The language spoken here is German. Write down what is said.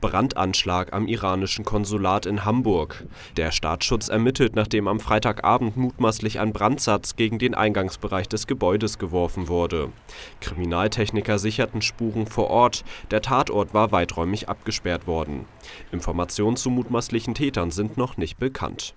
Brandanschlag am iranischen Konsulat in Hamburg. Der Staatsschutz ermittelt, nachdem am Freitagabend mutmaßlich ein Brandsatz gegen den Eingangsbereich des Gebäudes geworfen wurde. Kriminaltechniker sicherten Spuren vor Ort, der Tatort war weiträumig abgesperrt worden. Informationen zu mutmaßlichen Tätern sind noch nicht bekannt.